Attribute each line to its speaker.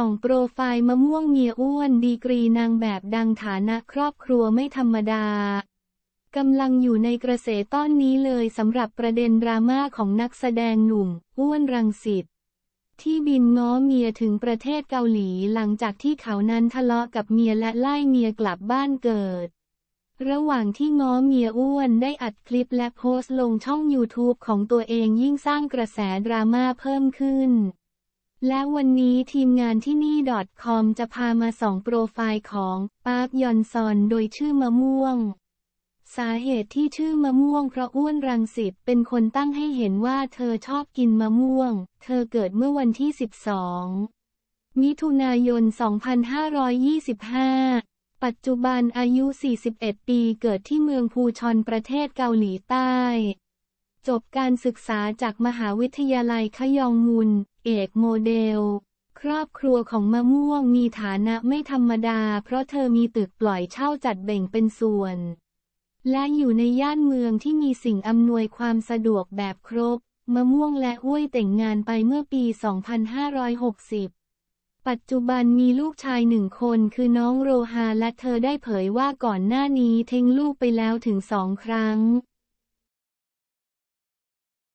Speaker 1: ส่องโปรไฟล์มะม่วงเมียอ้วนดีกรีนางแบบดังฐานะครอบครัวไม่ธรรมดากำลังอยู่ในกระแสต้อนนี้เลยสำหรับประเด็นดราม่าของนักแสดงหนุ่ม อ้วนรังสิตที่บินง้อเมียถึงประเทศเกาหลีหลังจากที่เขานั้นทะเลาะกับเมียและไล่เมียกลับบ้านเกิด ระหว่างที่ง้อเมียอ้วนได้อัดคลิปและโพสต์ลงช่อง YouTube ของตัวเองยิ่งสร้างกระแสดราม่าเพิ่มขึ้นและวันนี้ทีมงานที่นี่ .com จะพามาส่องโปรไฟล์ของปาร์คยอนซอนโดยชื่อมะม่วง สาเหตุที่ชื่อมะม่วง เพราะอ้วนรังสิตเป็นคนตั้งให้เห็นว่าเธอชอบกินมะม่วง เธอเกิดเมื่อวันที่ 12 มิถุนายน 2525 ปัจจุบันอายุ 41 ปีเกิดที่เมืองภูชอนประเทศเกาหลีใต้จบการศึกษาจากมหาวิทยาลัยขยองมุนเอกโมเดล ครอบครัวของมะม่วงมีฐานะไม่ธรรมดา เพราะเธอมีตึกปล่อยเช่าจัดแบ่งเป็นส่วน และอยู่ในย่านเมืองที่มีสิ่งอำนวยความสะดวกแบบครบ มะม่วงและอ้วยแต่งงานไปเมื่อปี 2560 ปัจจุบันมีลูกชายหนึ่งคนคือน้องโรฮา และเธอได้เผยว่าก่อนหน้านี้เทงลูกไปแล้วถึงสองครั้ง